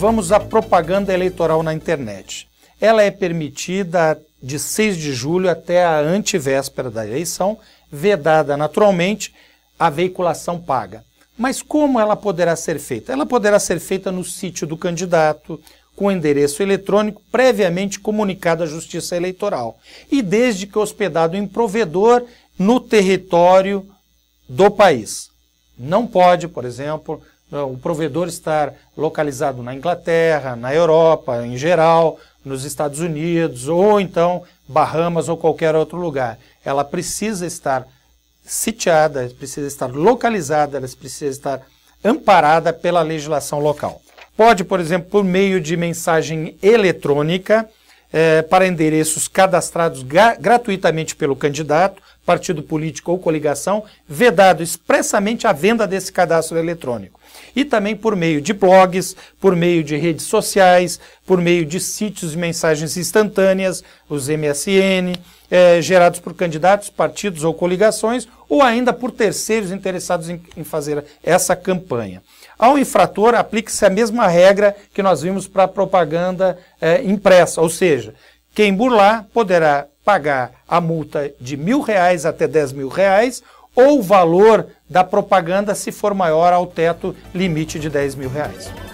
Vamos à propaganda eleitoral na internet. Ela é permitida de 6 de julho até a antevéspera da eleição, vedada naturalmente a veiculação paga. Mas como ela poderá ser feita? Ela poderá ser feita no sítio do candidato, com endereço eletrônico previamente comunicado à Justiça Eleitoral e desde que hospedado em provedor no território do país. Não pode, por exemplo, então, o provedor estar localizado na Inglaterra, na Europa em geral, nos Estados Unidos ou então Bahamas ou qualquer outro lugar. Ela precisa estar sitiada, precisa estar localizada, ela precisa estar amparada pela legislação local. Pode, por exemplo, por meio de mensagem eletrônica eh, para endereços cadastrados gratuitamente pelo candidato, partido político ou coligação, vedado expressamente a venda desse cadastro eletrônico. E também por meio de blogs, por meio de redes sociais, por meio de sítios de mensagens instantâneas, os MSN, é, eh, gerados por candidatos, partidos ou coligações, ou ainda por terceiros interessados em, em fazer essa campanha. Ao infrator, aplique-se a mesma regra que nós vimos para a propaganda é, impressa, ou seja, quem burlar poderá pagar a multa de mil reais até dez mil reais ou o valor da propaganda se for maior ao teto limite de dez mil reais.